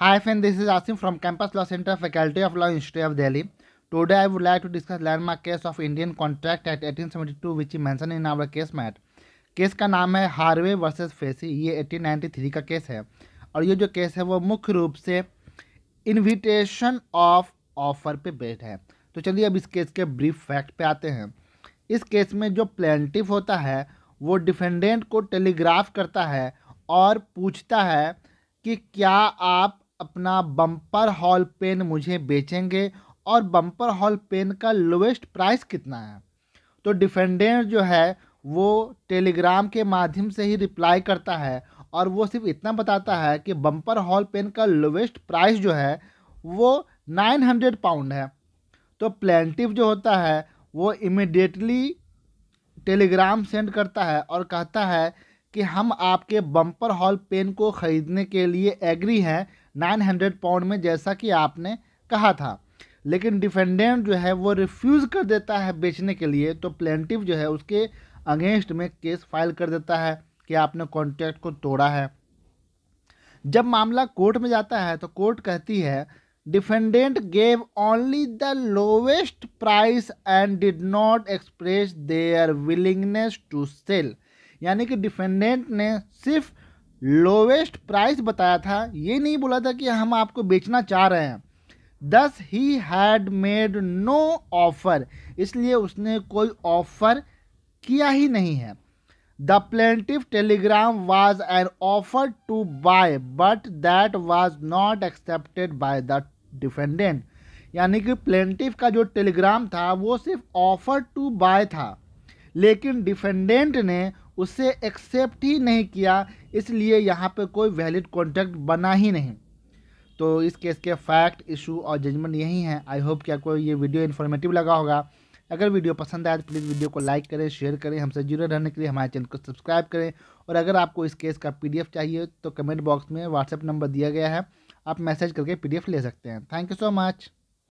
Hi friend, this is Asim from Campus Law Center, Faculty of Law, Institute of Delhi. Today I would like to discuss landmark case of Indian contract at 1872 which is mentioned in our case mat. Case का नाम है Harvey versus facie ये 1893 का case है और ये जो case है वो मुख्य रूप से इनविटेशन ऑफ ऑफर पे बेस्ड है तो चलिए अब इस केस के ब्रीफ फैक्ट पे आते हैं इस केस में जो प्लेंटिफ होता है वो डिफेंडेंट को टेलीग्राफ करता है और पूछता है कि क्या आप अपना बम्पर हॉल पेन मुझे बेचेंगे और बम्पर हॉल पेन का लोवेस्ट प्राइस कितना है तो डिफेंडेंट जो है वो टेलीग्राम के माध्यम से ही रिप्लाई करता है और वो सिर्फ इतना बताता है कि बम्पर हॉल पेन का लोवेस्ट प्राइस जो है वो नाइन हंड्रेड पाउंड है तो प्लेंटिव जो होता है वो इमिडिएटली टेलीग्राम सेंड करता है और कहता है कि हम आपके बम्पर हॉल पेन को ख़रीदने के लिए एग्री हैं नाइन हंड्रेड पाउंड में जैसा कि आपने कहा था लेकिन डिफेंडेंट जो है वो रिफ्यूज़ कर देता है बेचने के लिए तो प्लेंटिव जो है उसके अगेंस्ट में केस फाइल कर देता है कि आपने कॉन्ट्रैक्ट को तोड़ा है जब मामला कोर्ट में जाता है तो कोर्ट कहती है defendant gave only the lowest price and did not express their willingness to sell यानी कि डिफेंडेंट ने सिर्फ लोवेस्ट प्राइस बताया था ये नहीं बोला था कि हम आपको बेचना चाह रहे हैं thus he had made no offer इसलिए उसने कोई ऑफर किया ही नहीं है the plaintiff telegram was an offer to buy but that was not accepted by the defendant यानी कि प्लेंटिव का जो टेलीग्राम था वो सिर्फ ऑफर टू बाय था लेकिन डिफेंडेंट ने उसे एक्सेप्ट ही नहीं किया इसलिए यहाँ पे कोई वैलिड कॉन्ट्रैक्ट बना ही नहीं तो इस केस के फैक्ट इशू और जजमेंट यही हैं आई होप कि आपको ये वीडियो इन्फॉर्मेटिव लगा होगा अगर वीडियो पसंद आए तो प्लीज़ वीडियो को लाइक करें शेयर करें हमसे जुड़े रहने के लिए हमारे चैनल को सब्सक्राइब करें और अगर आपको इस केस का पी चाहिए तो कमेंट बॉक्स में व्हाट्सएप नंबर दिया गया है आप मैसेज करके पी ले सकते हैं थैंक यू सो मच